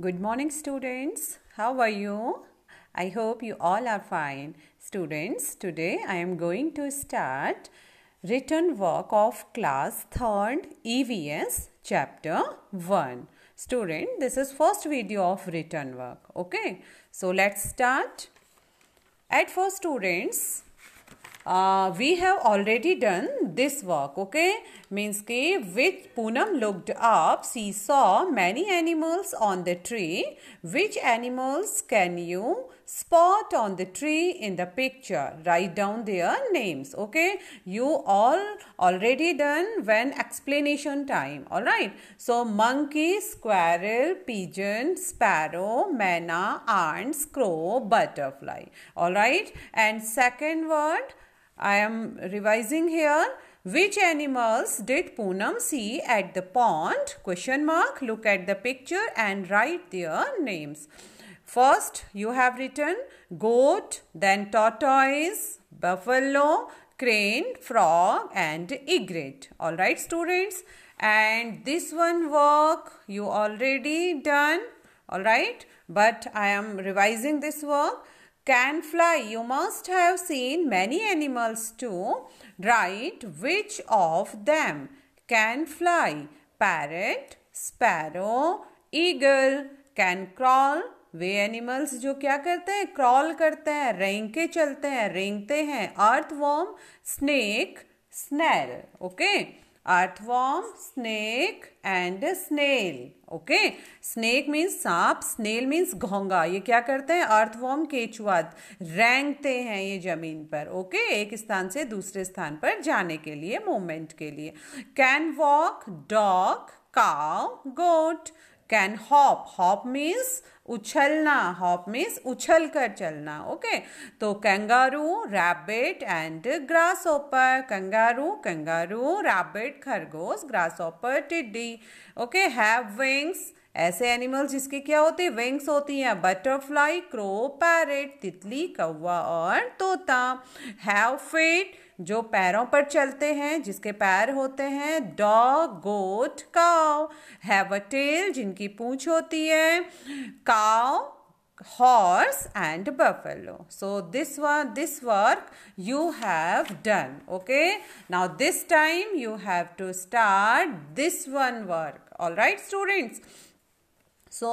Good morning, students. How are you? I hope you all are fine. Students, today I am going to start written work of class 3rd EVS chapter 1. Student, this is first video of written work. Okay, so let's start. At first, students, uh, we have already done this work okay means ki which Poonam looked up she saw many animals on the tree which animals can you spot on the tree in the picture write down their names okay you all already done when explanation time all right so monkey squirrel pigeon sparrow manna ants crow butterfly all right and second word I am revising here. Which animals did Poonam see at the pond? Question mark. Look at the picture and write their names. First, you have written goat, then tortoise, buffalo, crane, frog and egret. Alright students. And this one work you already done. Alright. But I am revising this work. can fly. You must have seen many animals too. Write which of them can fly. Parrot, sparrow, eagle can crawl. वे animals जो क्या करते हैं crawl करते हैं रेंग के चलते हैं रेंगते हैं earthworm snake snail okay okay? Earthworm snake and snail okay snake means सांप स्नेल मीन्स घोंगा ये क्या करते हैं अर्थवॉर्म केचुआत रेंगते हैं ये जमीन पर ओके okay? एक स्थान से दूसरे स्थान पर जाने के लिए मूवमेंट के लिए can walk dog cow goat can hop hop means उछलना हॉप मीन्स उछल कर चलना ओके तो kangaroo rabbit and grasshopper kangaroo kangaroo rabbit खरगोश ग्रास ओपर टिड्डी ओके हैव विंग्स ऐसे एनिमल्स जिसके क्या होते हैं विंग्स होती हैं बटरफ्लाई क्रो पैरेट तितली कौवा और तोता हैव फिट जो पैरों पर चलते हैं जिसके पैर होते हैं डॉग गोट काव हैव अ टेल जिनकी पूछ होती है cow horse and buffalo so this this work you have done okay now this time you have to start this one work all right students so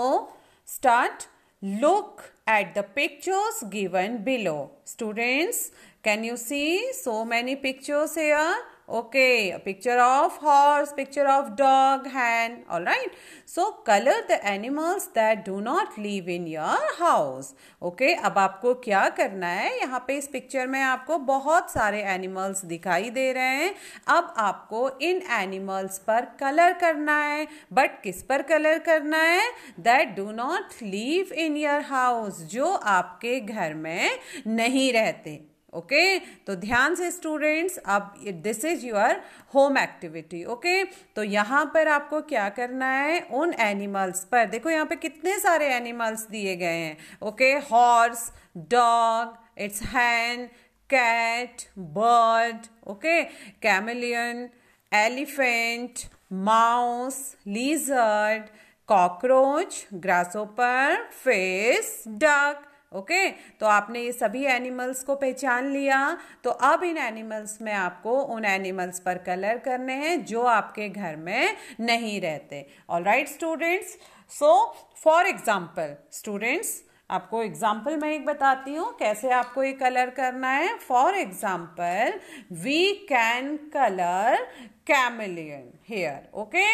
start Look at the pictures given below. Students, can you see so many pictures here? Okay picture of horse picture of dog hen all right so colour the animals that do not live in your house okay अब आपको क्या करना है यहाँ पे इस picture में आपको बहुत सारे एनिमल्स दिखाई दे रहे हैं अब आपको इन एनिमल्स पर कलर करना है बट किस पर कलर करना है that do not live in your house जो आपके घर में नहीं रहते ओके okay? तो ध्यान से स्टूडेंट्स अब this is your home activity okay तो यहाँ पर आपको क्या करना है उन एनिमल्स पर देखो यहाँ पे कितने सारे एनिमल्स दिए गए हैं okay horse dog it's hen cat bird okay chameleon elephant mouse lizard cockroach grasshopper fish duck okay तो आपने ये सभी एनिमल्स को पहचान लिया तो अब इन एनिमल्स में आपको उन एनिमल्स पर कलर करने हैं जो आपके घर में नहीं रहते all right students so for example students आपको एग्जाम्पल मैं एक बताती हूँ कैसे आपको ये कलर करना है for example we can colour chameleon here okay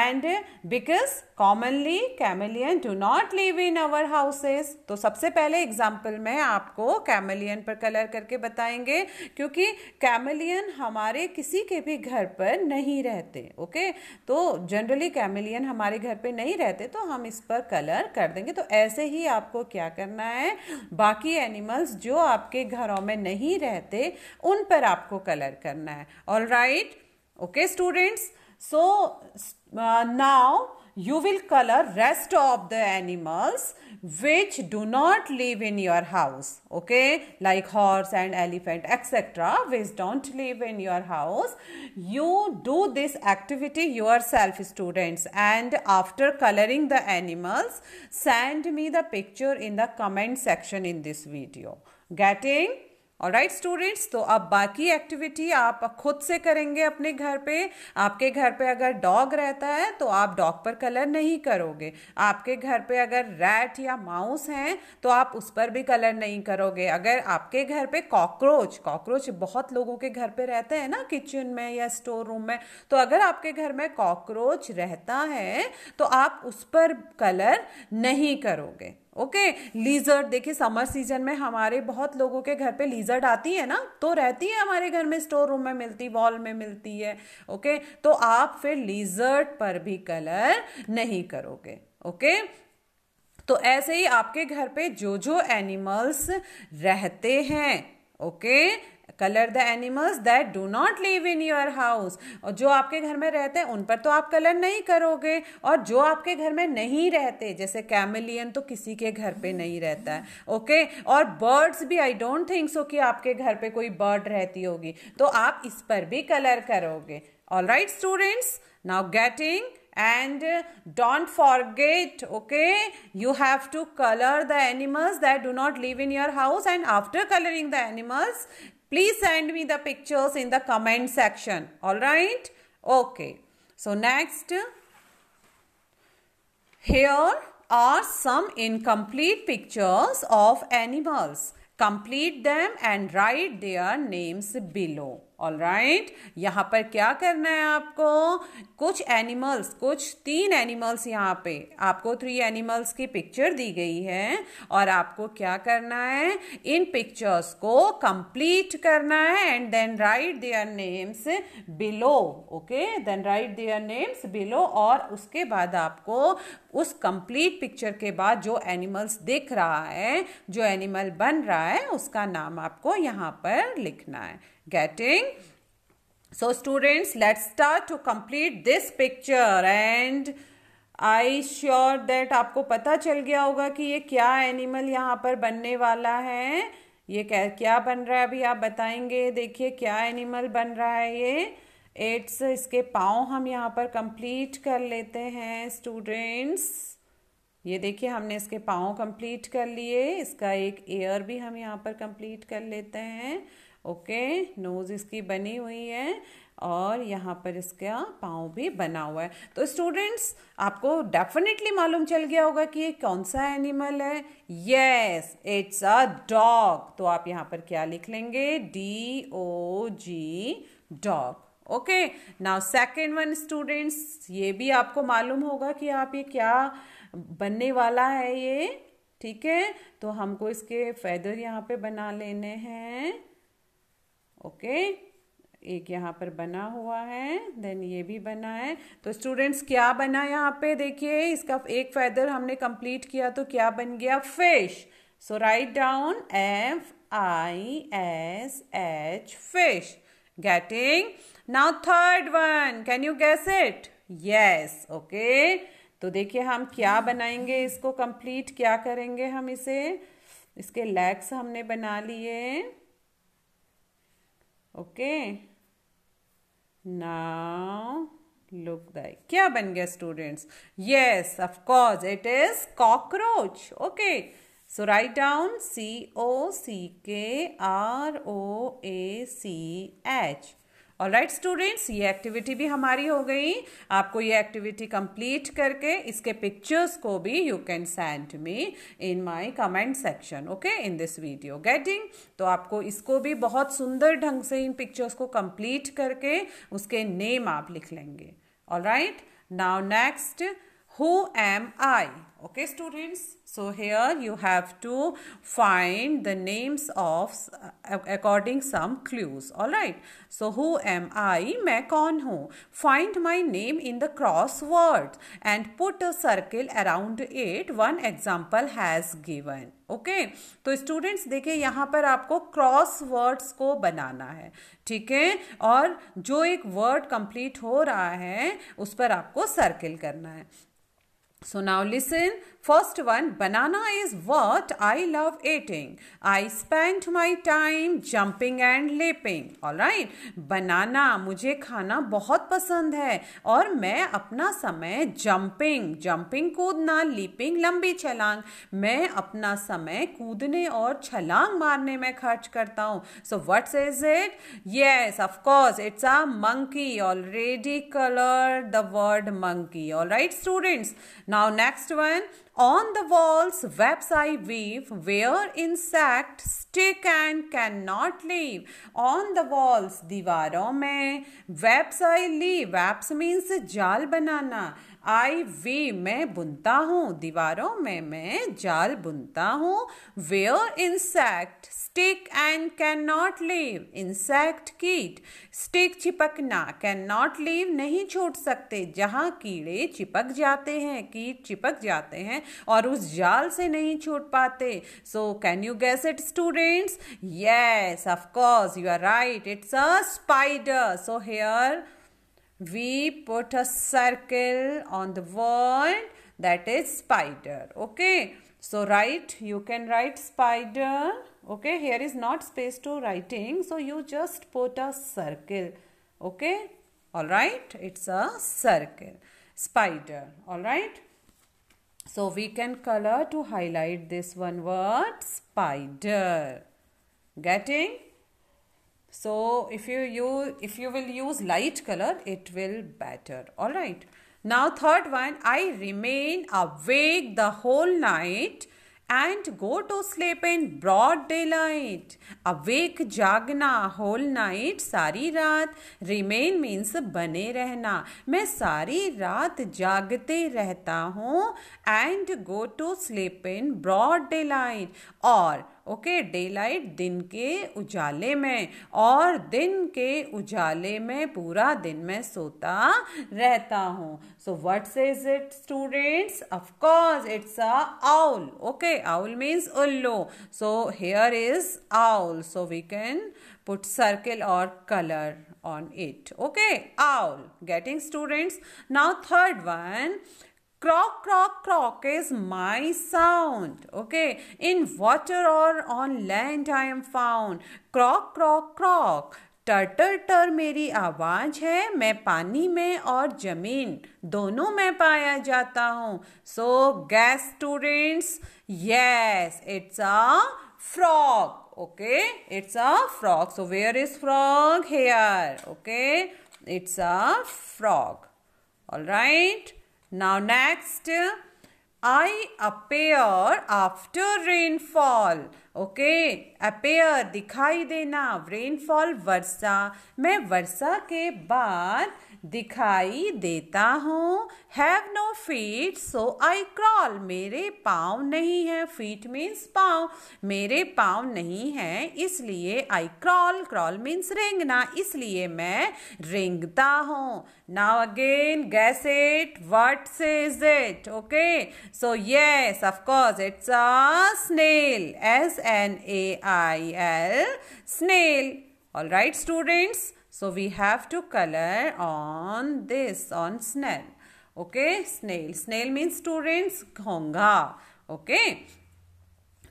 and because commonly chameleon do not live in our houses तो सबसे पहले एग्जाम्पल में आपको कैमेलियन पर कलर करके बताएंगे क्योंकि कैमेलियन हमारे किसी के भी घर पर नहीं रहते ओके okay? तो जनरली कैमेलियन हमारे घर पे नहीं रहते तो हम इस पर कलर कर देंगे तो ऐसे ही आपको क्या करना है बाकी एनिमल्स जो आपके घरों में नहीं रहते उन पर आपको कलर करना है all right right? okay students so uh, now you will color rest of the animals which do not live in your house okay like horse and elephant etc which don't live in your house you do this activity yourself students and after coloring the animals send me the picture in the comment section in this video getting all right students तो अब बाकी activity आप खुद से करेंगे अपने घर पे आपके घर पे अगर डॉग रहता है तो आप डॉग पर कलर नहीं करोगे आपके घर पे अगर रैट या माउस हैं तो आप उस पर भी कलर नहीं करोगे अगर आपके घर पे कॉकरोच कॉकरोच बहुत लोगों के घर पे रहते हैं ना किचन में या स्टोर रूम में तो अगर आपके घर में कॉकरोच रहता है तो आप उस पर कलर नहीं करोगे ओके लीजर्ड देखिए समर सीजन में हमारे बहुत लोगों के घर पे लीजर्ड आती है ना तो रहती है हमारे घर में स्टोर रूम में मिलती वॉल में मिलती है ओके तो आप फिर लीजर्ड पर भी कलर नहीं करोगे ओके तो ऐसे ही आपके घर पे जो जो एनिमल्स रहते हैं okay colour the animals that do not live in your house और जो आपके घर में रहते हैं उन पर तो आप कलर नहीं करोगे और जो आपके घर में नहीं रहते जैसे कैमिलियन तो किसी के घर पे नहीं रहता है ओके okay? और बर्ड्स भी आई डोंट थिंक सो कि आपके घर पे कोई बर्ड रहती होगी तो आप इस पर भी कलर करोगे all right students now getting and don't forget okay you have to color the animals that do not live in your house and after coloring the animals Please send me the pictures in the comment section. Alright? Okay. So next, here are some incomplete pictures of animals. Complete them and write their names below. All यहाँ पर क्या करना है आपको कुछ animals कुछ तीन animals यहाँ पे आपको थ्री एनिमल्स की पिक्चर दी गई है और आपको क्या करना है इन पिक्चर्स को कंप्लीट करना है and then write their names below okay then write their names below और उसके बाद आपको उस कंप्लीट पिक्चर के बाद जो एनिमल्स दिख रहा है जो एनिमल बन रहा है उसका नाम आपको यहाँ पर लिखना है getting so students let's start to complete this picture and I sure that आपको पता चल गया होगा कि ये क्या एनिमल यहाँ पर बनने वाला है ये क्या क्या बन रहा है अभी आप बताएंगे देखिए क्या एनिमल बन रहा है ये एट्स इसके पाँव हम यहाँ पर कंप्लीट कर लेते हैं स्टूडेंट्स ये देखिए हमने इसके पाँव कंप्लीट कर लिए इसका एक एयर भी हम यहाँ पर कंप्लीट कर लेते हैं ओके नोज़ इसकी बनी हुई है और यहाँ पर इसका पाँव भी बना हुआ है तो स्टूडेंट्स आपको डेफिनेटली मालूम चल गया होगा कि ये कौन सा एनिमल है यस इट्स अ डॉग तो आप यहाँ पर क्या लिख लेंगे D O G dog okay now second one students ये भी आपको मालूम होगा कि आप ये क्या बनने वाला है ये ठीक है तो हमको इसके फैदर यहाँ पे बना लेने हैं ओके एक यहाँ पर बना हुआ है देन ये भी बना है तो स्टूडेंट्स क्या बना यहाँ पे देखिए इसका एक फैदर हमने कंप्लीट किया तो क्या बन गया fish so write down F I S H fish getting now third one can you guess it yes okay तो देखिए हम क्या बनाएंगे इसको कंप्लीट क्या करेंगे हम इसे इसके लेग्स हमने बना लिए okay now look the क्या बन गया students yes of course it is cockroach okay so write down c o c k r o a c h all right students ये एक्टिविटी भी हमारी हो गई आपको ये एक्टिविटी कंप्लीट करके इसके पिक्चर्स को भी you can send me in my comment section okay in this video getting तो आपको इसको भी बहुत सुंदर ढंग से इन पिक्चर्स को कंप्लीट करके उसके नेम आप लिख लेंगे all right now next who am I okay students so here you have to find the names of uh, according some clues all right so who am i main kaun hu find my name in the crossword and put a circle around it one example has given okay okay, तो students देखिए यहाँ पर आपको cross words को बनाना है ठीक है और जो एक वर्ड कंप्लीट हो रहा है उस पर आपको सर्किल करना है So now listen First one banana is what I love eating. I spent my time jumping and leaping. Alright. Banana मुझे खाना बहुत पसंद है और मैं अपना समय जंपिंग जंपिंग कूदना लीपिंग लंबी छलांग मैं अपना समय कूदने और छलांग मारने में खर्च करता हूँ so what's is it yes of course it's a monkey already colour the word monkey all right students now next one On the walls, webs I weave, where insect stick and cannot leave. On the walls, दीवारों mein webs I leave. Webs means jal banana. I weave मैं बुनता हूँ दीवारों में मैं जाल बुनता हूँ where insect stick and can not leave insect कीट स्टिक चिपकना कैन नॉट लीव नहीं छूट सकते जहाँ कीड़े चिपक जाते हैं कीट चिपक जाते हैं और उस जाल से नहीं छूट पाते so can you guess it students yes of course you are right it's a spider so here we put a circle on the wall that is spider okay so write you can write spider okay here is not space to writing so you just put a circle okay all right it's a circle spider all right so we can color to highlight this one word spider getting so if you you if you will use light color it will better all right now third one i remain awake the whole night and go to sleep in broad daylight. Awake jagna whole night sari raat remain means bane rehna main sari raat jagte rehta hu and go to sleep in broad daylight or ओके daylight दिन के उजाले में और दिन के उजाले में पूरा दिन में सोता रहता हूँ so what's is it students of course it's a owl okay owl means उल्लू so here is owl so we can put circle और colour on it okay owl getting students now third one croak croak croak is my sound okay in water और on land I am found croak croak croak टर्टर टर मेरी आवाज़ है मैं पानी में और ज़मीन दोनों में पाया जाता हूँ so guess students yes it's a frog okay it's a frog so where is frog here okay it's a frog all right Now next, I appear after rainfall. Okay, appear दिखाई देना rainfall वर्षा मैं वर्षा के बाद दिखाई देता हूँ have no feet so I crawl मेरे पाँव नहीं है फीट मीन्स पाँव मेरे पाँव नहीं है इसलिए आई क्रॉल क्रॉल मीन्स रेंगना इसलिए मैं रेंगता हूँ now again guess it what say is it okay so yes of course it's a snail S N A I L snail all right students So we have to color on this, on snail. Okay, snail. Snail means students, ghonga. Okay.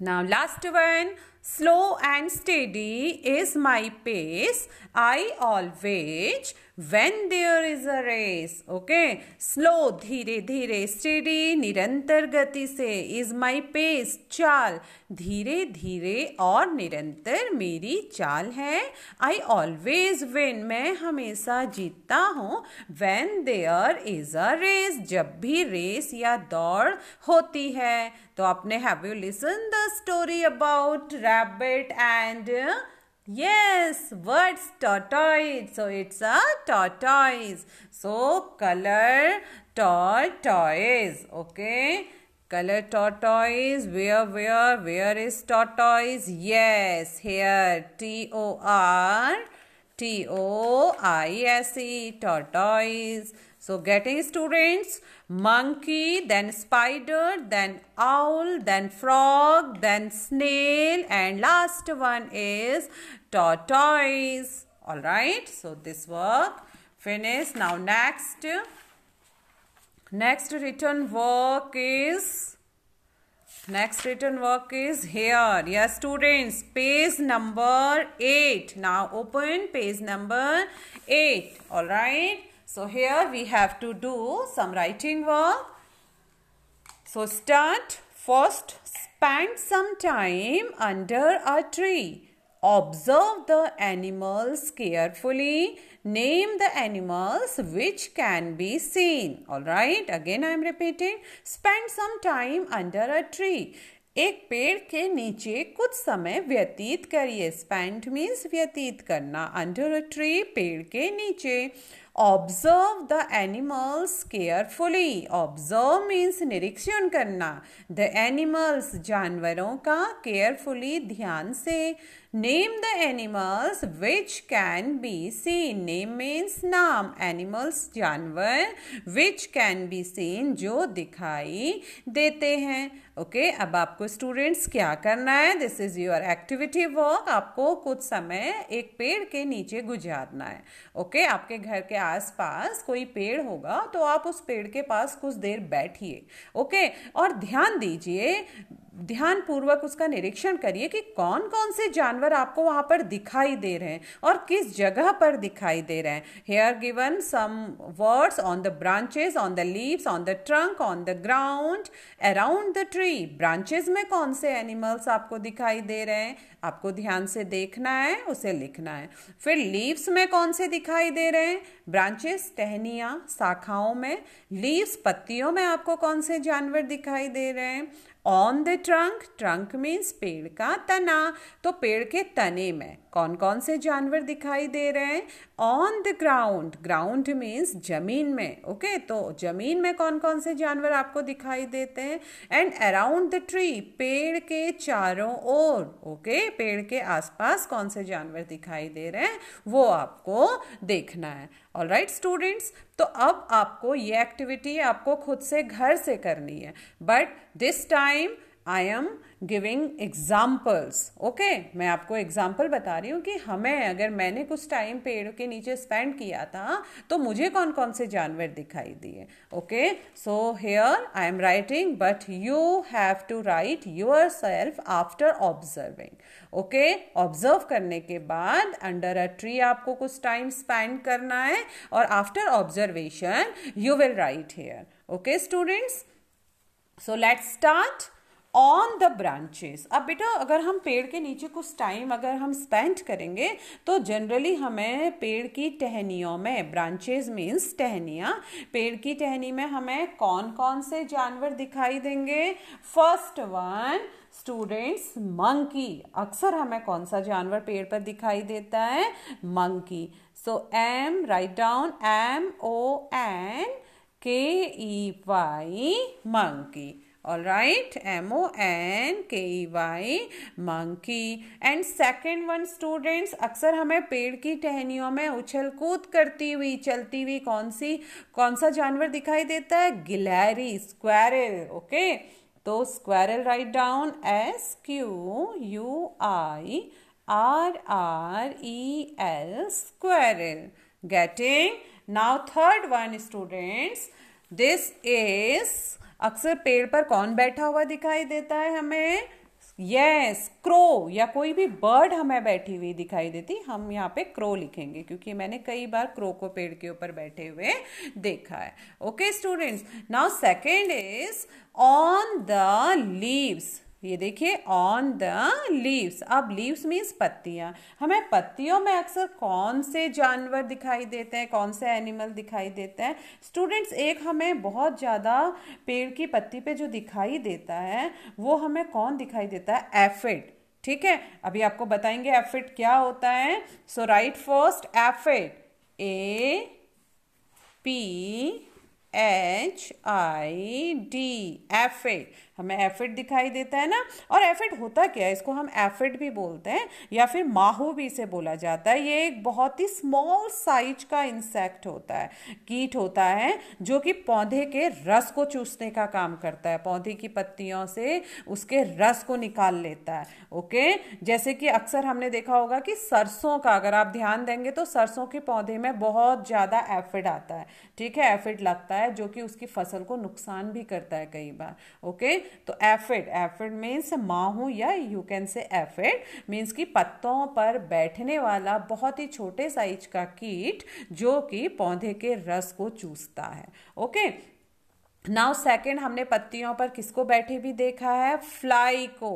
Now last one, slow and steady is my pace. I always when there is a race okay slow धीरे धीरे steady निरंतर गति से is my pace चाल धीरे धीरे और निरंतर मेरी चाल है आई ऑलवेज विन मैं हमेशा जीतता हूँ when there is a race जब भी रेस या दौड़ होती है तो आपने have you listen the story about rabbit and Yes, what's tortoise? So it's a tortoise. So color tortoise. Okay. Color tortoise. Where, where, where is tortoise? Yes, here. T O R T O I S E. Tortoise. So getting students monkey, then spider, then owl, then frog, then snail, and last one is tortoise. All right. So this work finished. Now next, next written work is next written work is here. Yes, students. Page number eight. Now open page number eight. All right. So here we have to do some writing work. So start first spend some time under a tree. Observe the animals carefully. Name the animals which can be seen. all right again I am repeating. Spend some time under a tree. एक पेड़ के नीचे कुछ समय व्यतीत करिए spend means व्यतीत करना अंडर अ ट्री पेड़ के नीचे observe the animals carefully observe means निरीक्षण करना द एनिमल्स जानवरों का केयरफुली ध्यान से name the animals which can be seen name means नाम एनिमल्स जानवर विच कैन बी सीन जो दिखाई देते हैं ओके okay, अब आपको स्टूडेंट्स क्या करना है this is your activity work आपको कुछ समय एक पेड़ के नीचे गुजारना है ओके okay, आपके घर के आसपास कोई पेड़ होगा तो आप उस पेड़ के पास कुछ देर बैठिए ओके okay, और ध्यान दीजिए ध्यान पूर्वक उसका निरीक्षण करिए कि कौन कौन से जानवर आपको वहाँ पर दिखाई दे रहे हैं और किस जगह पर दिखाई दे रहे हैं here given some words on the branches on the leaves on the trunk on the ground around the tree branches में कौन से एनिमल्स आपको दिखाई दे रहे हैं आपको ध्यान से देखना है उसे लिखना है फिर लीव्स में कौन से दिखाई दे रहे हैं ब्रांचेस टहनिया शाखाओं में लीव्स पत्तियों में आपको कौन से जानवर दिखाई दे रहे हैं on the trunk trunk means पेड़ का तना तो पेड़ के तने में कौन कौन से जानवर दिखाई दे रहे हैं on the ground ground means जमीन में ओके okay? तो जमीन में कौन कौन से जानवर आपको दिखाई देते हैं एंड अराउंड द ट्री पेड़ के चारों ओर ओके पेड़ के आसपास कौन से जानवर दिखाई दे रहे हैं वो आपको देखना है ऑल राइट स्टूडेंट्स तो अब आपको ये एक्टिविटी आपको खुद से घर से करनी है but this time I am giving examples okay मैं आपको एग्जाम्पल बता रही हूँ कि हमें अगर मैंने कुछ टाइम पेड़ के नीचे स्पेंड किया था तो मुझे कौन कौन से जानवर दिखाई दिए okay so here I am writing but you have to write yourself after observing okay observe करने के बाद अंडर अ ट्री आपको कुछ टाइम स्पेंड करना है और after observation you will write here okay students so let's start on the branches अब बेटा अगर हम पेड़ के नीचे कुछ टाइम अगर हम स्पेंड करेंगे तो जनरली हमें पेड़ की टहनियों में ब्रांचेज मीन्स टहनियाँ पेड़ की टहनी में हमें कौन कौन से जानवर दिखाई देंगे फर्स्ट वन स्टूडेंट्स मंकी अक्सर हमें कौन सा जानवर पेड़ पर दिखाई देता है monkey so M write down M O N K E Y monkey all right m o n k e y monkey and second one students अक्सर हमें पेड़ की टहनियों में उछल कूद करती हुई चलती हुई कौन सी कौन सा जानवर दिखाई देता है गिलहरी स्क्वायरल ओके तो squirrel write down S Q U I R R E L squirrel getting now third one students this is अक्सर पेड़ पर कौन बैठा हुआ दिखाई देता है हमें यस yes, क्रो या कोई भी बर्ड हमें बैठी हुई दिखाई देती हम यहाँ पे क्रो लिखेंगे क्योंकि मैंने कई बार क्रो को पेड़ के ऊपर बैठे हुए देखा है okay students now second is on the leaves ये देखिए ऑन द लीव्स अब लीव्स मीन्स पत्तियाँ हमें पत्तियों में अक्सर कौन से जानवर दिखाई देते हैं कौन से एनिमल दिखाई देते हैं स्टूडेंट्स एक हमें बहुत ज़्यादा पेड़ की पत्ती पे जो दिखाई देता है वो हमें कौन दिखाई देता है एफिड ठीक है अभी आपको बताएंगे एफिड क्या होता है so right first aphid A P H I D aphid हमें एफिड दिखाई देता है ना और एफिड होता क्या है इसको हम एफिड भी बोलते हैं या फिर माहो भी इसे बोला जाता है ये एक बहुत ही स्मॉल साइज का इंसेक्ट होता है कीट होता है जो कि पौधे के रस को चूसने का काम करता है पौधे की पत्तियों से उसके रस को निकाल लेता है ओके जैसे कि अक्सर हमने देखा होगा कि सरसों का अगर आप ध्यान देंगे तो सरसों के पौधे में बहुत ज़्यादा एफिड आता है ठीक है एफिड लगता है जो कि उसकी फसल को नुकसान भी करता है कई बार ओके तो एफिड एफिड मीन्स माहू या you can say aphid means कि पत्तों पर बैठने वाला बहुत ही छोटे साइज का कीट जो कि पौधे के रस को चूसता है ओके नाउ सेकेंड हमने पत्तियों पर किसको बैठे भी देखा है फ्लाई को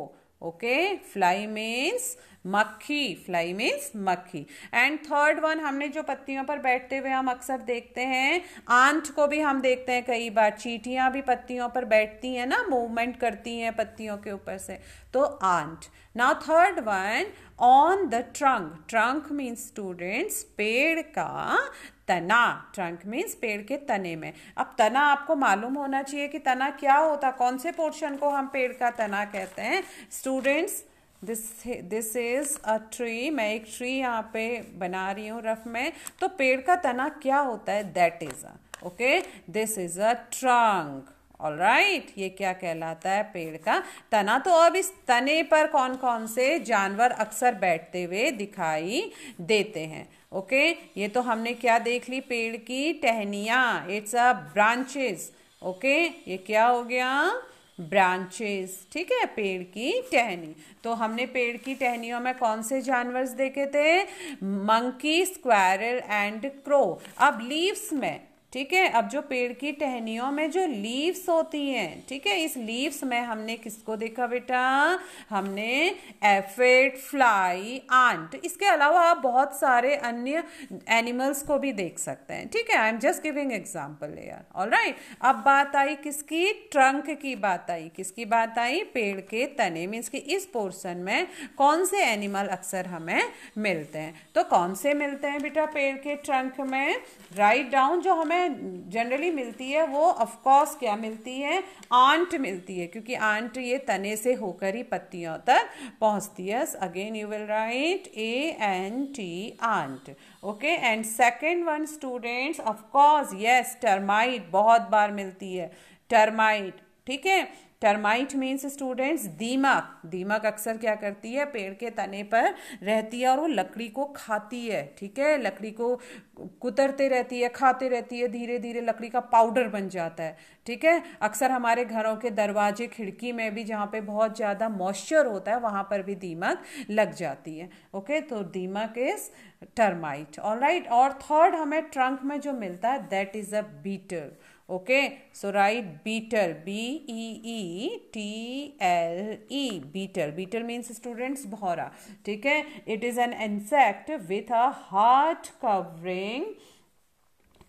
ओके फ्लाई मीन्स मक्खी फ्लाई मीन्स मक्खी एंड थर्ड वन हमने जो पत्तियों पर बैठते हुए हम अक्सर देखते हैं आंट को भी हम देखते हैं कई बार चीटियाँ भी पत्तियों पर बैठती हैं ना मूवमेंट करती हैं पत्तियों के ऊपर से तो ant now third one on the trunk trunk means students पेड़ का तना ट्रंक मीन्स पेड़ के तने में अब तना आपको मालूम होना चाहिए कि तना क्या होता कौन से पोर्शन को हम पेड़ का तना कहते हैं students this this is a tree मैं एक ट्री यहाँ पे बना रही हूँ रफ में तो पेड़ का तना क्या होता है दैट इज अके okay this is a trunk all right ये क्या कहलाता है पेड़ का तना तो अब इस तने पर कौन कौन से जानवर अक्सर बैठते हुए दिखाई देते हैं ओके okay? ये तो हमने क्या देख ली पेड़ की टहनिया इट्स अ ब्रांचेस ओके ये क्या हो गया ब्रांचेस ठीक है पेड़ की टहनी तो हमने पेड़ की टहनियों में कौन से जानवर्स देखे थे मंकी स्क्वायर एंड क्रो अब लीव्स में ठीक है अब जो पेड़ की टहनियों में जो लीव्स होती हैं ठीक है इस लीव्स में हमने किसको देखा बेटा हमने एफेट फ्लाई आंट इसके अलावा आप बहुत सारे अन्य एनिमल्स को भी देख सकते हैं ठीक है I am just giving example here all right अब बात आई किसकी ट्रंक की बात आई किसकी बात आई पेड़ के तने मीन्स की इस पोर्सन में कौन से एनिमल अक्सर हमें मिलते हैं तो कौन से मिलते हैं बेटा पेड़ के ट्रंक में राइट डाउन जो हमें हमें जनरली मिलती है वो ऑफकोर्स क्या मिलती है आंट मिलती है क्योंकि आंट ये तने से होकर ही पत्तियों तक पहुंचती है again you will write A N T ant okay and second one students of course yes termite बहुत बार मिलती है टर्माइट ठीक है टर्माइट मीन्स स्टूडेंट्स दीमक दीमक अक्सर क्या करती है पेड़ के तने पर रहती है और वो लकड़ी को खाती है ठीक है लकड़ी को कुतरते रहती है खाते रहती है धीरे धीरे लकड़ी का पाउडर बन जाता है ठीक है अक्सर हमारे घरों के दरवाजे खिड़की में भी जहाँ पे बहुत ज़्यादा मॉइस्चर होता है वहाँ पर भी दीमक लग जाती है ओके तो दीमक इज टर्माइट ऑल और थर्ड हमें ट्रंक में जो मिलता है that is a beetle okay so write beetle B E E T L E beetle beetle means students भौरा ठीक है it is an insect with a hard covering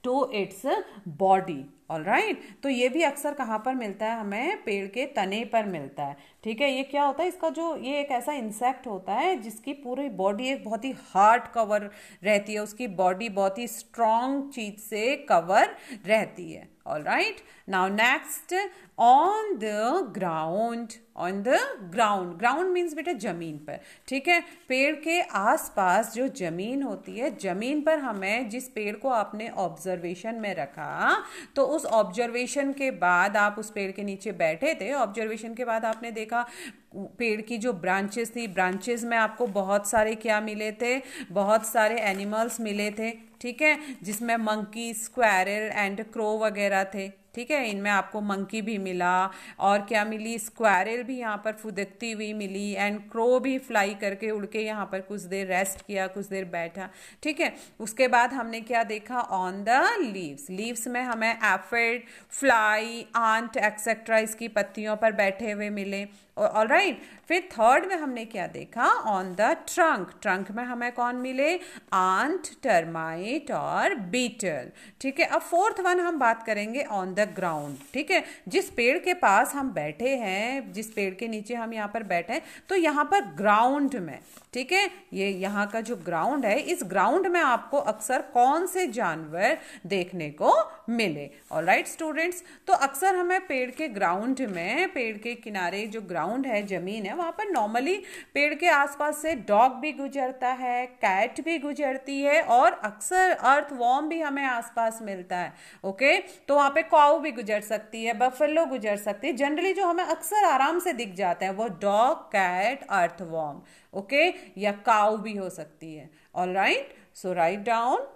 to its body all right तो ये भी अक्सर कहाँ पर मिलता है हमें पेड़ के तने पर मिलता है ठीक है ये क्या होता है इसका जो ये एक ऐसा इंसेक्ट होता है जिसकी पूरी बॉडी एक बहुत ही हार्ड कवर रहती है उसकी बॉडी बहुत ही स्ट्रॉन्ग चीज से कवर रहती है all right now next on the ground on the ground ground means बेटा जमीन पर ठीक है पेड़ के आसपास जो जमीन होती है जमीन पर हमें जिस पेड़ को आपने ऑब्जर्वेशन में रखा तो उस ऑब्जर्वेशन के बाद आप उस पेड़ के नीचे बैठे थे ऑब्जर्वेशन के बाद आपने देखा पेड़ की जो ब्रांचेस थी ब्रांचेस में आपको बहुत सारे क्या मिले थे बहुत सारे एनिमल्स मिले थे ठीक है जिसमें मंकी स्क्वायर एंड क्रो वगैरह थे ठीक है इनमें आपको मंकी भी मिला और क्या मिली स्क्वायरल भी यहाँ पर फुदकती हुई मिली एंड क्रो भी फ्लाई करके उड़ के यहाँ पर कुछ देर रेस्ट किया कुछ देर बैठा ठीक है उसके बाद हमने क्या देखा ऑन द लीव्स लीव्स में हमें एफेड फ्लाई आंट एक्सेट्रा इसकी पत्तियों पर बैठे हुए मिले ऑल राइट फिर थर्ड में हमने क्या देखा ऑन द ट्रंक ट्रंक में हमें कौन मिले आंट टर्माइट और बीटल ठीक है अब फोर्थ वन हम बात करेंगे ऑन द ग्राउंड ठीक है जिस पेड़ के पास हम बैठे हैं जिस पेड़ के नीचे हम यहाँ पर बैठे हैं तो यहाँ पर ग्राउंड में ठीक है ये यहाँ का जो ग्राउंड है इस ग्राउंड में आपको अक्सर कौन से जानवर देखने को मिले और राइट स्टूडेंट्स तो अक्सर हमें पेड़ के ग्राउंड में पेड़ के किनारे जो ग्राउंड है जमीन है वहाँ पर नॉर्मली पेड़ के आसपास से डॉग भी गुजरता है कैट भी गुजरती है और अक्सर अर्थ वॉर्म भी हमें आसपास मिलता है ओके तो वहाँ पे काउ भी गुजर सकती है बफेलो गुजर सकती है जनरली जो हमें अक्सर आराम से दिख जाते हैं वो dog cat earthworm okay या काउ भी हो सकती है all right so write down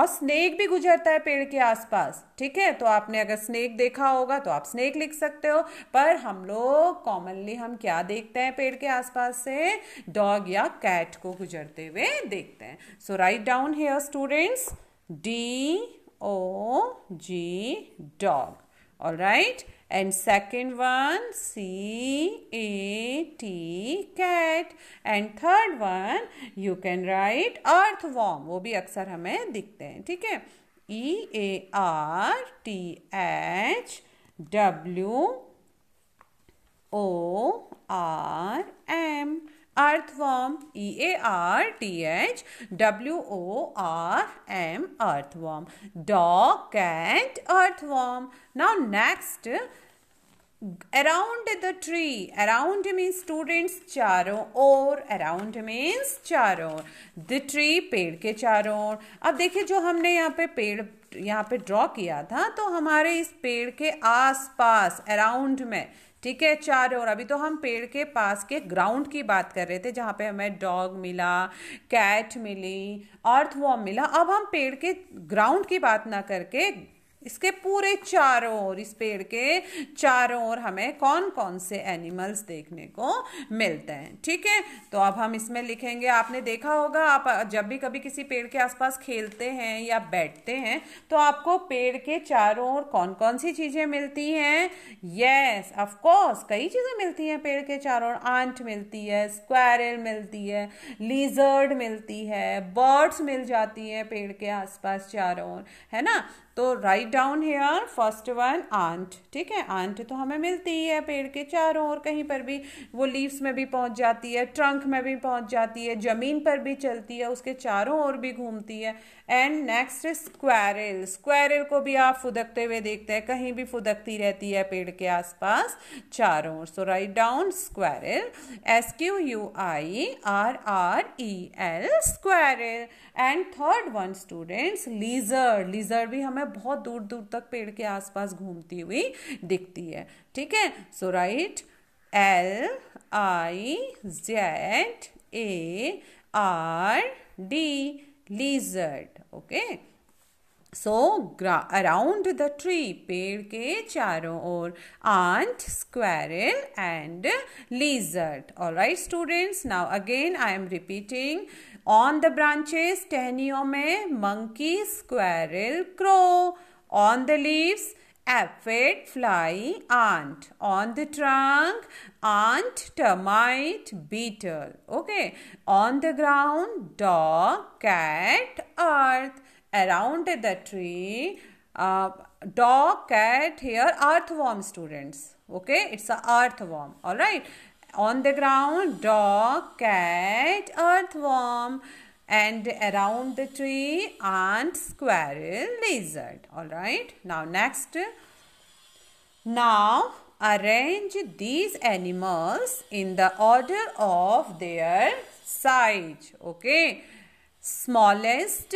और स्नेक भी गुजरता है पेड़ के आसपास ठीक है तो आपने अगर स्नेक देखा होगा तो आप स्नेक लिख सकते हो पर हम लोग कॉमनली हम क्या देखते हैं पेड़ के आसपास से डॉग या कैट को गुजरते हुए देखते हैं so write down here students D O G dog all right and second one C A T cat and third one you can write earthworm wo bhi aksar hame dikhte hain theek hai E A R T H W O R M earthworm E A R T H W O R M earthworm dog cat earthworm now next around the tree around means students चारों ओर around means चारों the tree पेड़ के चारों ओर अब देखिए जो हमने यहाँ पे पेड़ यहाँ पे ड्रॉ किया था तो हमारे इस पेड़ के आसपास अराउंड में ठीक है चार और अभी तो हम पेड़ के पास के ग्राउंड की बात कर रहे थे जहाँ पे हमें डॉग मिला कैट मिली अर्थ वॉर्म मिला अब हम पेड़ के ग्राउंड की बात ना करके इसके पूरे चारों ओर इस पेड़ के चारों ओर हमें कौन कौन से एनिमल्स देखने को मिलते हैं ठीक है तो अब हम इसमें लिखेंगे आपने देखा होगा आप जब भी कभी किसी पेड़ के आसपास खेलते हैं या बैठते हैं तो आपको पेड़ के चारों ओर कौन कौन सी चीज़ें मिलती हैं यस ऑफकोर्स कई चीज़ें मिलती हैं पेड़ के चारों ओर आंट मिलती है स्क्वायरल मिलती है लीजर्ड मिलती है बर्ड्स मिल जाती हैं पेड़ के आसपास चारों ओर है ना तो write down here first one ant ठीक है आंट तो हमें मिलती ही है पेड़ के चारों ओर कहीं पर भी वो लीव्स में भी पहुंच जाती है ट्रंक में भी पहुंच जाती है ज़मीन पर भी चलती है उसके चारों ओर भी घूमती है एंड नेक्स्ट स्क्वायरल स्क्वायरल को भी आप फुदकते हुए देखते हैं कहीं भी फुदकती रहती है पेड़ के आसपास चारों ओर so write down squirrel S Q U I R R E L squirrel and third one students lizard lizard भी हमें बहुत दूर दूर तक पेड़ के आसपास घूमती हुई दिखती है ठीक है so write L I Z A R D lizard okay so around the tree peed ke charo or ant squirrel and lizard all right students now again i am repeating on the branches tenio monkey squirrel crow on the leaves aphid fly ant on the trunk ant termite beetle okay on the ground dog cat earth around the tree uh, dog cat here earthworm students okay it's a earthworm all right on the ground dog cat earthworm and around the tree ant squirrel lizard all right now next now arrange these animals in the order of their size okay smallest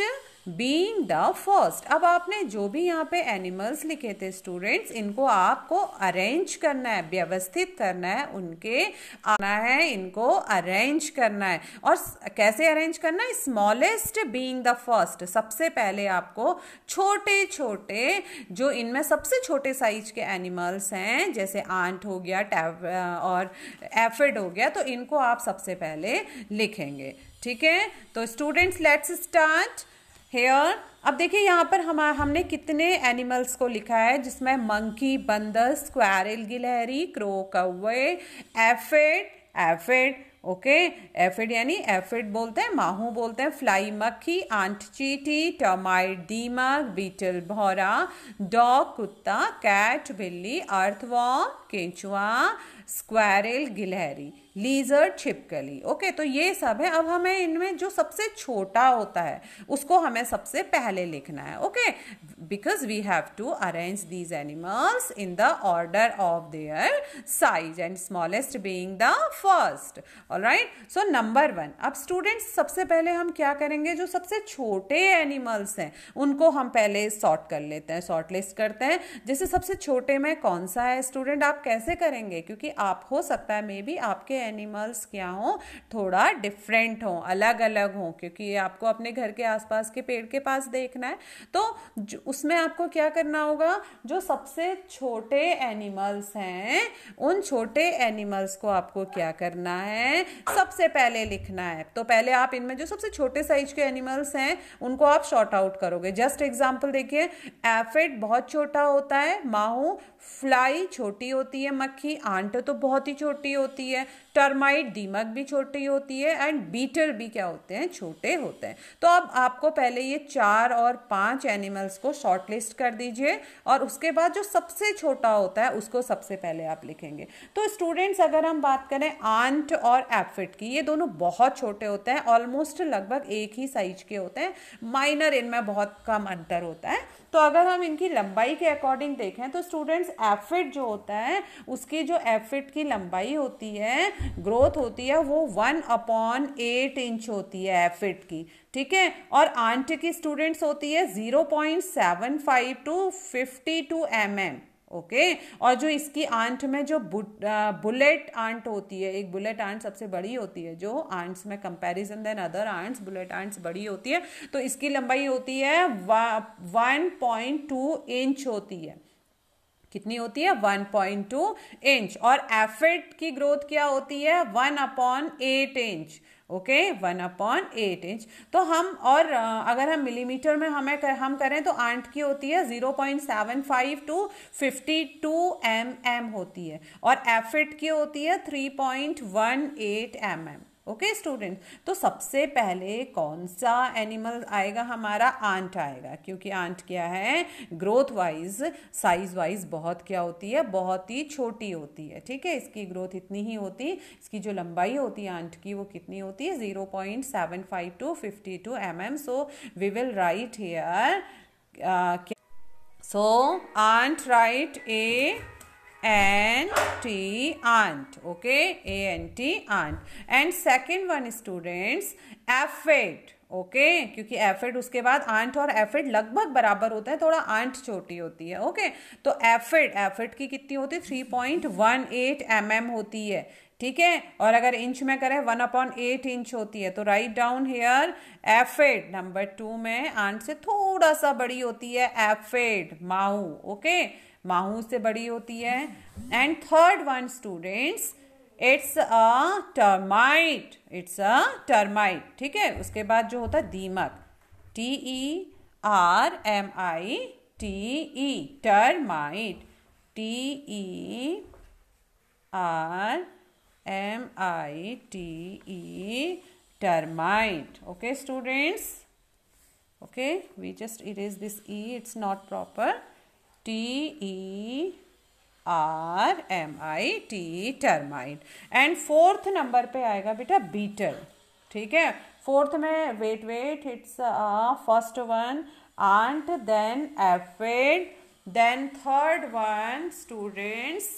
being the first अब आपने जो भी यहाँ पे animals लिखे थे students इनको आपको अरेंज करना है व्यवस्थित करना है उनके आना है इनको अरेंज करना है और कैसे अरेंज करना है स्मॉलेस्ट बींग द फर्स्ट सबसे पहले आपको छोटे छोटे जो इनमें सबसे छोटे साइज के एनिमल्स हैं जैसे आंट हो गया टैव और एफिड हो गया तो इनको आप सबसे पहले लिखेंगे ठीक है तो स्टूडेंट्स लेट्स स्टार्ट हेयर अब देखिए यहाँ पर हम हमने कितने एनिमल्स को लिखा है जिसमें मंकी बंदर स्क्वायरल गिलहरी क्रो कौवे एफेड एफेड ओके एफिड यानी एफिड बोलते हैं माहू बोलते हैं फ्लाई मक्खी आंट चीटी टमाइट दीमक बीटल भौरा डॉग कुत्ता कैट बिल्ली अर्थवॉम केंचुआ स्क्वायरल गिलहरी लीजर छिपकली ओके तो ये सब है अब हमें इनमें जो सबसे छोटा होता है उसको हमें सबसे पहले लिखना है okay because we have to arrange these animals in the order of their size and smallest being the first all right so number one अब स्टूडेंट्स सबसे पहले हम क्या करेंगे जो सबसे छोटे एनिमल्स हैं उनको हम पहले सॉर्ट कर लेते हैं सॉर्ट लिस्ट करते हैं जैसे सबसे छोटे में कौन सा है स्टूडेंट आप कैसे करेंगे क्योंकि आप हो सकता है मे बी आपके एनिमल्स क्या हों थोड़ा डिफरेंट हों अलग अलग हों क्योंकि आपको अपने घर के आसपास के पेड़ के पास देखना है तो उस उसमें आपको क्या करना होगा जो सबसे छोटे एनिमल्स हैं उन छोटे एनिमल्स को आपको क्या करना है सबसे पहले लिखना है तो पहले आप इनमें जो सबसे छोटे साइज के एनिमल्स हैं उनको आप शॉर्ट आउट करोगे जस्ट एग्जाम्पल देखिए एफिड बहुत छोटा होता है माहू फ्लाई छोटी होती है मक्खी आंट तो बहुत ही छोटी होती है टर्माइट दीमक भी छोटी होती है एंड बीटर भी क्या होते हैं छोटे होते हैं तो अब आपको पहले ये चार और पांच एनिमल्स को शॉर्ट लिस्ट कर दीजिए और उसके बाद जो सबसे छोटा होता है उसको सबसे पहले आप लिखेंगे तो स्टूडेंट्स अगर हम बात करें आंट और एफिट की ये दोनों बहुत छोटे होते हैं ऑलमोस्ट लगभग एक ही साइज के होते हैं माइनर इनमें बहुत कम अंतर होता है तो अगर हम इनकी लंबाई के अकॉर्डिंग देखें तो स्टूडेंट्स एफिड जो होता है उसकी जो एफिड की लंबाई होती है ग्रोथ होती है वो वन अपॉन एट इंच होती है एफिड की ठीक है और आंट की स्टूडेंट्स होती है zero point seven five to fifty two M M okay okay? और जो इसकी आंट में जो बुलेट आंट होती है एक बुलेट आंट सबसे बड़ी होती है जो आंट्स में comparison then other ants bullet ants बड़ी होती है तो इसकी लंबाई होती है वन पॉइंट टू इंच होती है कितनी होती है 1.2 इंच और एफेट की ग्रोथ क्या होती है one upon eight inch okay one upon eight inch तो हम और अगर हम मिलीमीटर में हमें कर, हम करें तो आंट की होती है zero point seven five to fifty two M M होती है और एफिट की होती है three point one eight M M okay okay, student तो सबसे पहले कौन सा एनिमल आएगा हमारा आंट आएगा क्योंकि आंट क्या है ग्रोथ वाइज साइज वाइज बहुत क्या होती है बहुत ही छोटी होती है ठीक है इसकी ग्रोथ इतनी ही होती इसकी जो लंबाई होती है आंट की वो कितनी होती है zero point seven five to fifty two M M so we will write here so ant write A and T aunt. Okay, A N T aunt. And second one students aphid. Okay okay, क्योंकि एफेड उसके बाद aunt और एफेड लगभग बराबर होता है थोड़ा aunt छोटी होती है ओके okay? तो एफेड एफेड की कितनी होती है three point one eight M M होती है ठीक है और अगर इंच में करें वन अपॉन एट इंच होती है तो write down here aphid number two में आंट से थोड़ा सा बड़ी होती है एफेड माऊ ओके okay? माहू से बड़ी होती है and third one students it's a termite it's a termite ठीक है उसके बाद जो होता है दीमक T E R M I T E termite T E R M I T E okay students okay we just it is this E it's not proper T E R M I T termite and fourth number पे आएगा बेटा beetle ठीक है fourth में wait wait it's first one ant then aphid then third one students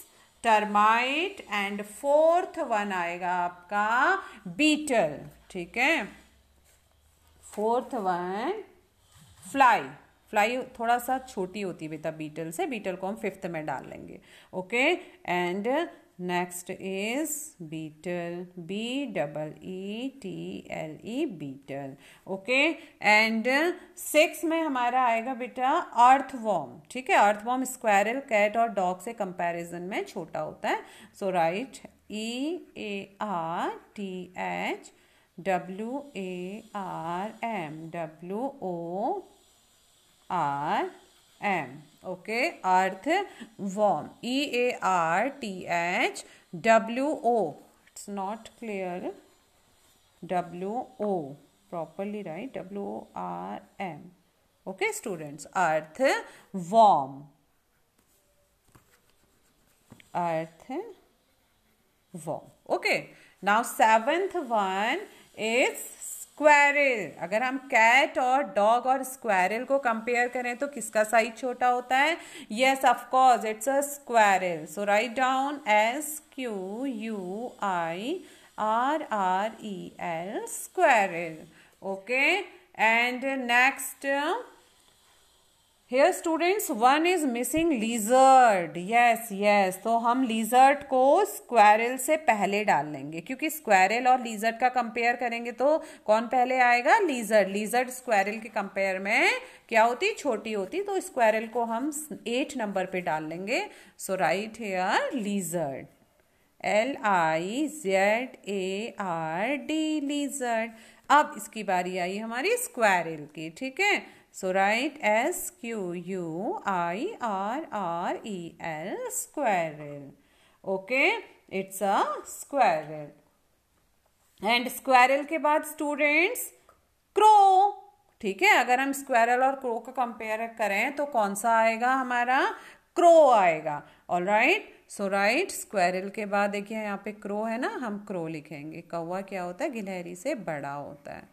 termite and fourth one आएगा आपका beetle ठीक है फोर्थ वन फ्लाई फ्लाई थोड़ा सा छोटी होती है बेटा बीटल से बीटल को हम फिफ्थ में डाल लेंगे okay and next is beetle B double E T L E beetle okay and six में हमारा आएगा बेटा वॉम ठीक है वॉम स्क्वायरल कैट और डॉग से कंपैरिजन में छोटा होता है so write E A R T H W A R M W O R M. Okay, earth worm. E A R T H W O. It's not clear. W O. Properly right. W O R M. Okay, students. Earth worm. Earth worm. Okay. Now seventh one is squirrel अगर हम cat और dog और squirrel को compare करें तो किसका size छोटा होता है yes of course it's a squirrel so write down S Q U I R R E L squirrel okay and next here students one is missing lizard yes yes तो हम lizard को squirrel से पहले डाल लेंगे क्योंकि स्क्वायरल और lizard का कंपेयर करेंगे तो कौन पहले आएगा लीजर्ड लीजर्ड स्क्वायरल के कंपेयर में क्या होती छोटी होती तो स्क्वायरल को हम एट नंबर पे डाल लेंगे so write here lizard L I Z A R D lizard अब इसकी बारी आई हमारी स्क्वायरल की ठीक है So write S Q U I R R E L squirrel. Okay, it's a squirrel. and squirrel के बाद students क्रो ठीक है अगर हम स्क्वायरल और क्रो का कंपेयर करें तो कौन सा आएगा हमारा क्रो आएगा all right so write squirrel के बाद देखिए यहाँ पे क्रो है ना हम क्रो लिखेंगे कौवा क्या होता है गिलहरी से बड़ा होता है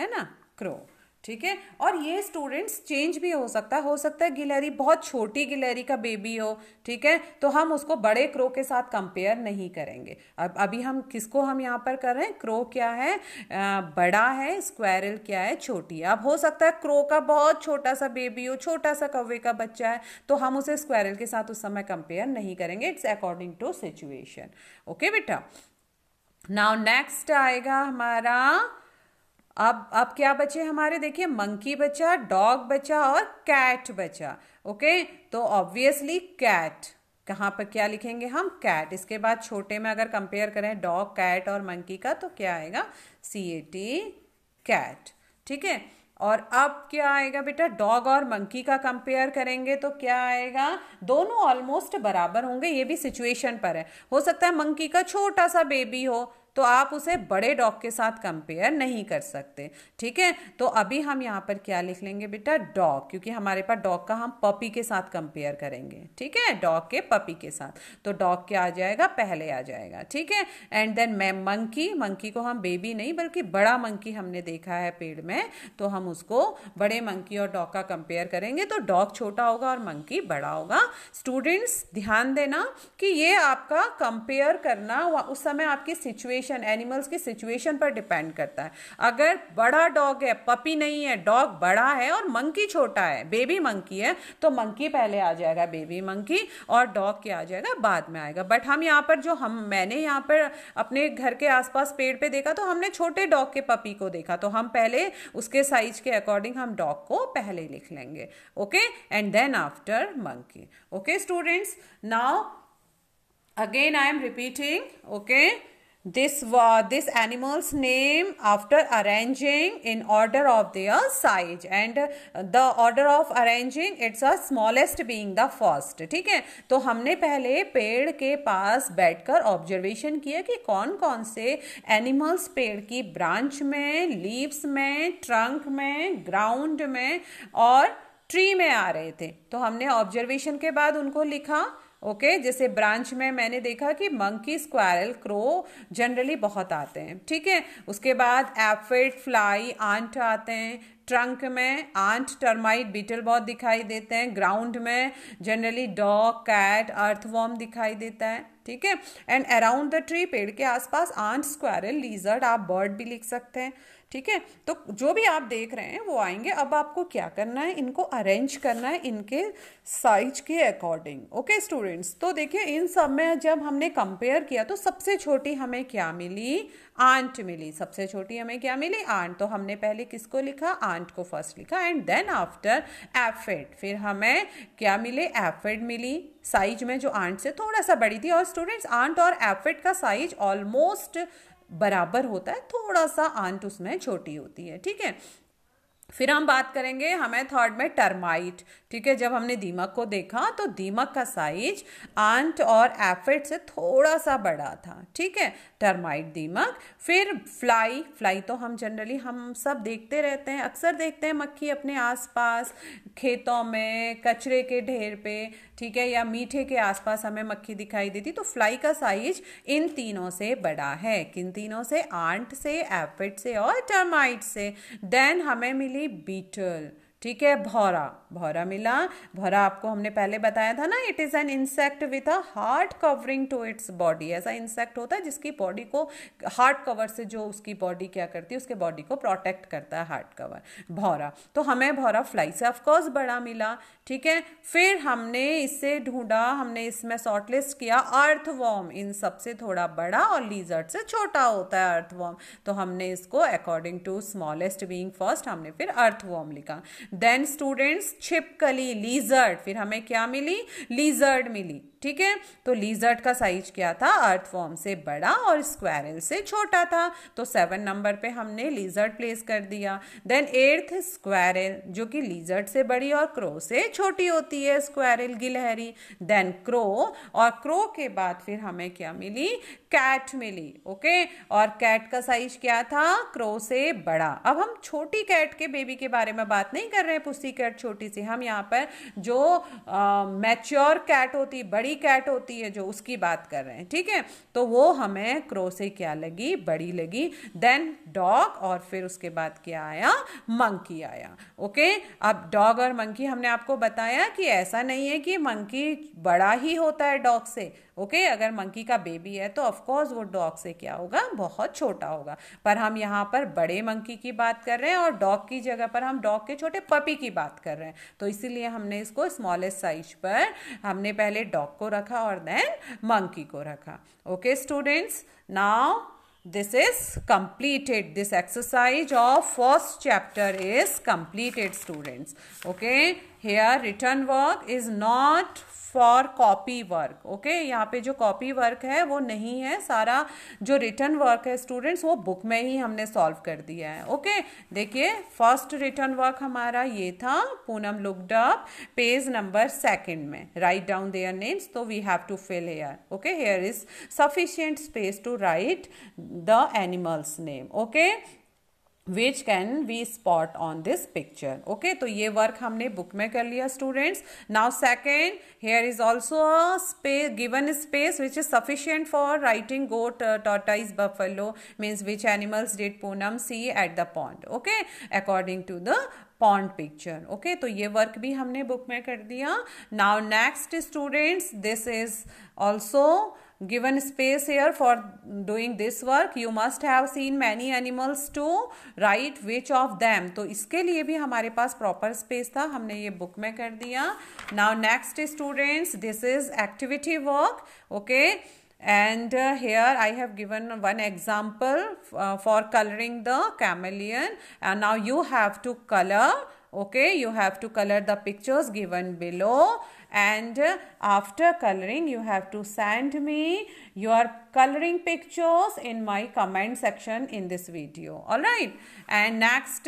है ना क्रो ठीक है और ये स्टूडेंट्स चेंज भी हो सकता है हो सकता है गिलहरी बहुत छोटी गिलहरी का बेबी हो ठीक है तो हम उसको बड़े क्रो के साथ कंपेयर नहीं करेंगे अब अभी हम किसको हम यहाँ पर कर रहे हैं क्रो क्या है आ, बड़ा है स्क्वायरल क्या है छोटी अब हो सकता है क्रो का बहुत छोटा सा बेबी हो छोटा सा कौवे का बच्चा है तो हम उसे स्क्वायरल के साथ उस समय कंपेयर नहीं करेंगे it's according to situation okay बेटा नाउ नेक्स्ट आएगा हमारा अब अब क्या बचे हमारे देखिए मंकी बचा डॉग बचा और कैट बचा ओके तो ऑब्वियसली कैट कहाँ पर क्या लिखेंगे हम कैट इसके बाद छोटे में अगर कंपेयर करें डॉग कैट और मंकी का तो क्या आएगा सी ए टी कैट ठीक है और अब क्या आएगा बेटा डॉग और मंकी का कंपेयर करेंगे तो क्या आएगा दोनों ऑलमोस्ट बराबर होंगे ये भी सिचुएशन पर है हो सकता है मंकी का छोटा सा बेबी हो तो आप उसे बड़े डॉग के साथ कंपेयर नहीं कर सकते ठीक है तो अभी हम यहाँ पर क्या लिख लेंगे बेटा डॉग क्योंकि हमारे पास डॉग का हम पपी के साथ कंपेयर करेंगे ठीक है डॉग के पपी के साथ तो डॉग क्या आ जाएगा पहले आ जाएगा ठीक है and then ma'am monkey monkey को हम बेबी नहीं बल्कि बड़ा मंकी हमने देखा है पेड़ में तो हम उसको बड़े मंकी और डॉग का कंपेयर करेंगे तो डॉग छोटा होगा और मंकी बड़ा होगा स्टूडेंट्स ध्यान देना कि ये आपका कंपेयर करना उस समय आपकी सिचुएशन सिचुएशन एनिमल्स की सिचुएशन पर डिपेंड करता है अगर बड़ा डॉग है पपी नहीं है डॉग बड़ा है और मंकी छोटा है बेबी मंकी है तो मंकी पहले आ जाएगा बेबी मंकी और डॉग क्या आ जाएगा बाद में आएगा बट हम यहाँ पर जो हम मैंने यहाँ पर अपने घर के आसपास पेड़ पे देखा तो हमने छोटे डॉग के पपी को देखा तो हम पहले उसके साइज के अकॉर्डिंग हम डॉग को पहले लिख लेंगे okay and then after monkey okay students now again I am repeating okay This was uh, this animal's name after arranging in order of their size and the order of arranging it's a smallest being the first ठीक है तो हमने पहले पेड़ के पास बैठकर observation किया कि कौन कौन से एनिमल्स पेड़ की ब्रांच में लीव्स में ट्रंक में ग्राउंड में और ट्री में आ रहे थे तो हमने ऑब्जर्वेशन के बाद उनको लिखा ओके okay? जैसे ब्रांच में मैंने देखा कि मंकी स्क्वायरल क्रो जनरली बहुत आते हैं ठीक है उसके बाद एफिड फ्लाई आंट आते हैं ट्रंक में आंट टर्माइट बीटल बहुत दिखाई देते हैं ग्राउंड में जनरली डॉग कैट अर्थवॉर्म दिखाई देता है ठीक है एंड अराउंड द ट्री पेड़ के आसपास आंट स्क्वायरल लीजर्ड आप बर्ड भी लिख सकते हैं ठीक है तो जो भी आप देख रहे हैं वो आएंगे अब आपको क्या करना है इनको अरेंज करना है इनके साइज के अकॉर्डिंग ओके स्टूडेंट्स तो देखिए इन सब में जब हमने कंपेयर किया तो सबसे छोटी हमें क्या मिली आंट मिली सबसे छोटी हमें क्या मिली आंट तो हमने पहले किसको लिखा आंट को फर्स्ट लिखा एंड देन आफ्टर एफेड फिर हमें क्या मिले एफेड मिली साइज में जो आंट से थोड़ा सा बड़ी थी और स्टूडेंट्स आंट और एफेड का साइज ऑलमोस्ट बराबर होता है थोड़ा सा आंट उसमें छोटी होती है ठीक है फिर हम बात करेंगे हमें थर्ड में टर्माइट ठीक है जब हमने दीमक को देखा तो दीमक का साइज आंट और एफिड से थोड़ा सा बड़ा था ठीक है टर्माइट दीमक फिर फ्लाई फ्लाई तो हम जनरली हम सब देखते रहते हैं अक्सर देखते हैं मक्खी अपने आसपास खेतों में कचरे के ढेर पे ठीक है या मीठे के आसपास हमें मक्खी दिखाई देती तो फ्लाई का साइज इन तीनों से बड़ा है किन तीनों से आंट से एफिड से और टर्माइट से देन हमें मिली a beetle. ठीक है भौरा भौरा मिला भौरा आपको हमने पहले बताया था ना it is an insect with a hard covering to its body ऐसा इंसेक्ट होता है जिसकी बॉडी को हार्ट कवर से जो उसकी बॉडी क्या करती है उसके बॉडी को प्रोटेक्ट करता है हार्ट कवर भौरा तो हमें भौरा फ्लाई से ऑफकोर्स बड़ा मिला ठीक है फिर हमने इसे ढूंढा हमने इसमें शॉर्टलिस्ट किया अर्थवॉर्म इन सबसे थोड़ा बड़ा और लीजर्ट से छोटा होता है अर्थवॉर्म तो हमने इसको according to smallest being first हमने फिर अर्थवॉर्म लिखा देन स्टूडेंट्स छिपकली लीजर्ड फिर हमें क्या मिली लीजर्ड मिली ठीक है तो लीजर्ट का साइज क्या था फॉर्म से बड़ा और स्क्वायरल से छोटा था तो सेवन नंबर पे हमने लीजर्ट प्लेस कर दिया देन एर्थ स्क्वायरल जो कि लीजर्ट से बड़ी और क्रो से छोटी होती है स्क्वायरल गिलहरी देन क्रो और क्रो के बाद फिर हमें क्या मिली कैट मिली ओके और कैट का साइज क्या था क्रो से बड़ा अब हम छोटी कैट के बेबी के बारे में बात नहीं कर रहे हैं पुस्ती कैट छोटी सी हम यहाँ पर जो मैच्योर कैट होती बड़ी बड़ी कैट होती है जो उसकी बात कर रहे हैं ठीक है तो वो हमें क्रो से क्या लगी बड़ी लगी देन डॉग और फिर उसके बाद क्या आया मंकी आया ओके अब डॉग और मंकी हमने आपको बताया कि ऐसा नहीं है कि मंकी बड़ा ही होता है डॉग से ओके अगर मंकी का बेबी है तो ऑफकोर्स वो डॉग से क्या होगा बहुत छोटा होगा पर हम यहाँ पर बड़े मंकी की बात कर रहे हैं और डॉग की जगह पर हम डॉग के छोटे पपी की बात कर रहे हैं तो इसीलिए हमने इसको स्मॉलेस्ट साइज पर हमने पहले डॉग को रखा और देन मंकी को रखा okay students now this is completed this exercise of first chapter is completed students okay here written work is not for copy work okay यहाँ पे जो कॉपी वर्क है वो नहीं है सारा जो रिटर्न वर्क है स्टूडेंट्स वो बुक में ही हमने सॉल्व कर दिया है ओके देखिए फर्स्ट रिटर्न वर्क हमारा ये था Poonam looked up page number second में राइट डाउन देयर नेम्स तो we have to fill here okay here is sufficient space to write the animals name okay which can we spot on this picture okay तो ये work हमने book में कर लिया students now second here is also given space which is sufficient for writing goat tortoise buffalo means which animals did Poonam C eight the pond okay according to the pond picture okay तो ये work भी हमने book में कर दिया now next students this is also given space here for doing this work you must have seen many animals to write which of them तो इसके लिए भी हमारे पास proper space था हमने ये book में कर दिया now next students this is activity work okay and uh, here I have given one example uh, for coloring the chameleon and now you have to color okay you have to color the pictures given below and uh, after coloring you have to send me your coloring pictures in my comment section in this video alright and next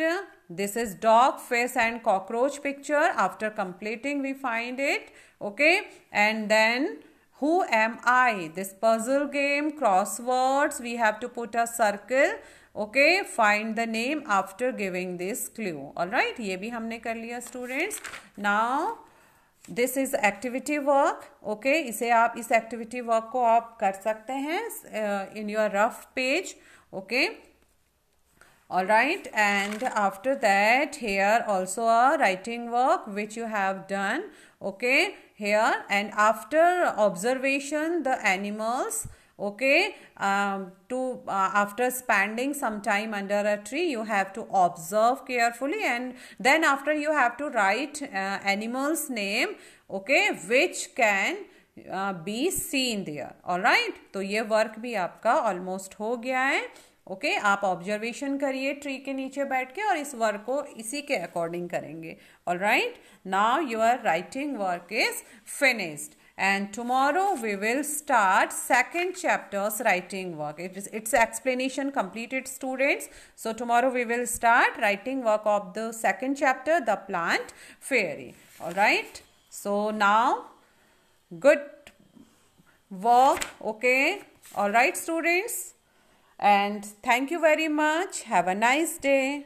this is dog face and cockroach picture after completing we find it okay and then who am I? This puzzle game, crosswords, we have to put a circle. Okay, find the name after giving this clue. Alright, ये भी हमने कर लिया students. Now, this is activity work okay इसे आप इस activity work को आप कर सकते हैं in your rough page okay all right and after that here also a writing work which you have done okay here and after observation the animals okay um, to uh, after spending some time under a tree you have to observe carefully and then after you have to write uh, animal's name okay which can be seen there all right तो ये work भी आपका almost हो गया है okay okay? आप observation करिए tree के नीचे बैठ के और इस वर्क को इसी के अकॉर्डिंग करेंगे all right now your writing work is finished and tomorrow we will start second chapter's writing work it is its explanation completed students so tomorrow we will start writing work of the second chapter the plant fairy all right so now good work okay all right students and thank you very much have a nice day